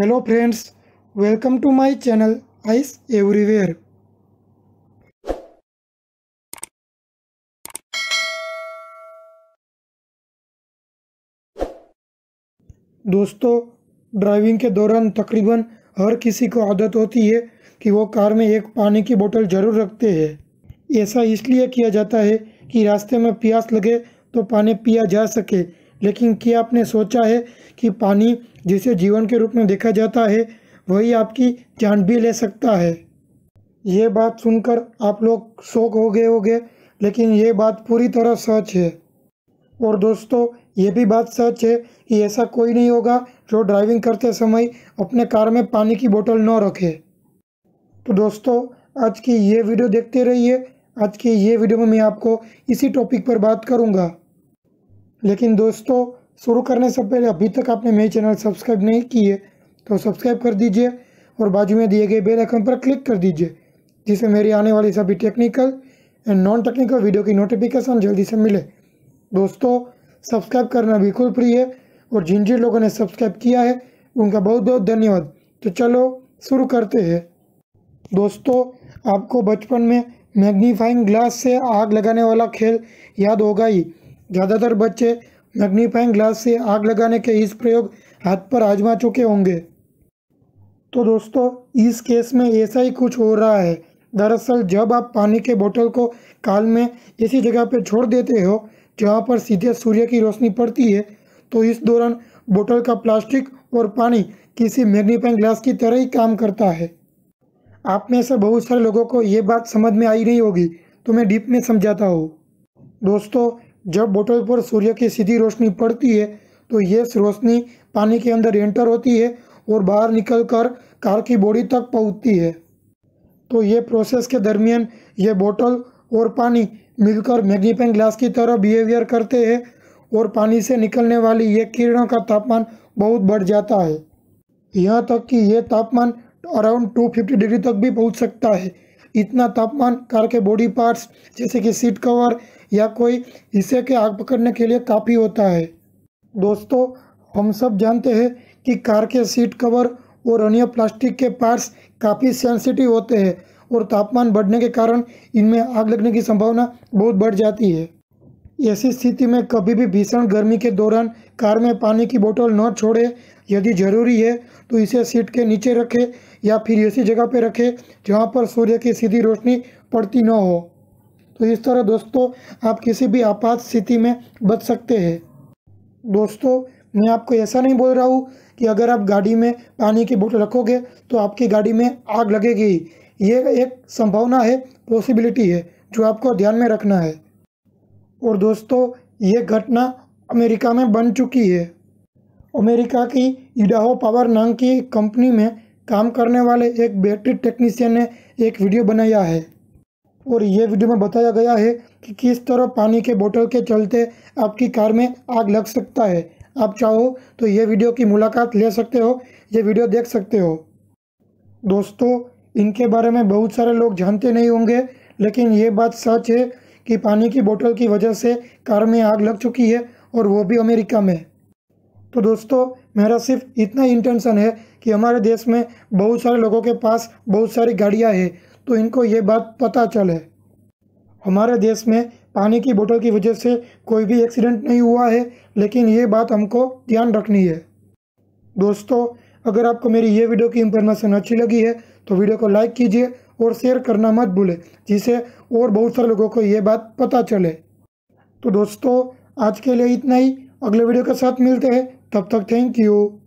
hello friends welcome to my channel ice everywhere दोस्तों driving के दौरान तकरीबन हर किसी को आदत होती है कि वो कार में एक पानी की बोतल ज़रूर रखते हैं ऐसा इसलिए किया जाता है कि रास्ते में प्यास लगे तो पानी पिया जा सके लेकिन क्या आपने सोचा है कि पानी जिसे जीवन के रूप में देखा जाता है वही आपकी जान भी ले सकता है ये बात सुनकर आप लोग शौक हो गए होंगे लेकिन ये बात पूरी तरह सच है और दोस्तों ये भी बात सच है कि ऐसा कोई नहीं होगा जो ड्राइविंग करते समय अपने कार में पानी की बोतल न रखे तो दोस्तों आज की ये वीडियो देखते रहिए आज की ये वीडियो में मैं आपको इसी टॉपिक पर बात करूँगा लेकिन दोस्तों शुरू करने से पहले अभी तक आपने मेरे चैनल सब्सक्राइब नहीं किए तो सब्सक्राइब कर दीजिए और बाजू में दिए गए बेल आइकन पर क्लिक कर दीजिए जिससे मेरी आने वाली सभी technical and non technical video की नोटिफिकेशन जल्दी से मिले दोस्तों सब्सक्राइब करना बिल्कुल फ्री है और जिन जिन लोगों ने सब्सक्राइब किया है उनका बहुत बहुत धन्यवाद तो चलो शुरू करते हैं दोस्तों आपको बचपन में मैग्नीफाइंग ग्लास से आग लगाने वाला खेल याद होगा ही ज़्यादातर बच्चे मैग्नीफाइंग ग्लास से आग लगाने के इस प्रयोग हाथ पर आजमा चुके होंगे तो दोस्तों इस केस में ऐसा ही कुछ हो रहा है दरअसल जब आप पानी के बोतल को काल में ऐसी जगह पर छोड़ देते हो जहाँ पर सीधे सूर्य की रोशनी पड़ती है तो इस दौरान बोतल का प्लास्टिक और पानी किसी मैग्नीफाइंग ग्लास की तरह ही काम करता है आप में से बहुत सारे लोगों को ये बात समझ में आई नहीं होगी तो मैं डीप में समझाता हूँ दोस्तों जब बोतल पर सूर्य की सीधी रोशनी पड़ती है तो ये रोशनी पानी के अंदर एंटर होती है और बाहर निकलकर कार की बॉडी तक पहुंचती है तो ये प्रोसेस के दरमियान ये बोतल और पानी मिलकर मैग्नीफाइंग ग्लास की तरह बिहेवियर करते हैं और पानी से निकलने वाली ये किरणों का तापमान बहुत बढ़ जाता है यहाँ तक कि यह तापमान अराउंड 250 डिग्री तक भी पहुँच सकता है इतना तापमान कार के बॉडी पार्ट्स जैसे कि सीट कवर या कोई हिस्से के आग पकड़ने के लिए काफ़ी होता है दोस्तों हम सब जानते हैं कि कार के सीट कवर और अन्य प्लास्टिक के पार्ट्स काफ़ी सेंसिटिव होते हैं और तापमान बढ़ने के कारण इनमें आग लगने की संभावना बहुत बढ़ जाती है ऐसी स्थिति में कभी भी भीषण गर्मी के दौरान कार में पानी की बोतल न छोड़े यदि ज़रूरी है तो इसे सीट के नीचे रखें या फिर ऐसी जगह पर रखें जहाँ पर सूर्य की सीधी रोशनी पड़ती न हो तो इस तरह दोस्तों आप किसी भी आपात स्थिति में बच सकते हैं दोस्तों मैं आपको ऐसा नहीं बोल रहा हूँ कि अगर आप गाड़ी में पानी की बोतल रखोगे तो आपकी गाड़ी में आग लगेगी ये एक संभावना है पॉसिबिलिटी है जो आपको ध्यान में रखना है और दोस्तों ये घटना अमेरिका में बन चुकी है अमेरिका की इडाहो पावर नाम की कंपनी में काम करने वाले एक बैटरी टेक्नीशियन ने एक वीडियो बनाया है और ये वीडियो में बताया गया है कि किस तरह पानी के बोतल के चलते आपकी कार में आग लग सकता है आप चाहो तो ये वीडियो की मुलाकात ले सकते हो ये वीडियो देख सकते हो दोस्तों इनके बारे में बहुत सारे लोग जानते नहीं होंगे लेकिन ये बात सच है कि पानी की बोतल की वजह से कार में आग लग चुकी है और वो भी अमेरिका में तो दोस्तों मेरा सिर्फ इतना इंटेंशन है कि हमारे देश में बहुत सारे लोगों के पास बहुत सारी गाड़ियाँ हैं तो इनको ये बात पता चले हमारे देश में पानी की बोतल की वजह से कोई भी एक्सीडेंट नहीं हुआ है लेकिन ये बात हमको ध्यान रखनी है दोस्तों अगर आपको मेरी ये वीडियो की इंफॉर्मेशन अच्छी लगी है तो वीडियो को लाइक कीजिए और शेयर करना मत भूले जिसे और बहुत सारे लोगों को ये बात पता चले तो दोस्तों आज के लिए इतना ही अगले वीडियो के साथ मिलते हैं तब तक थैंक यू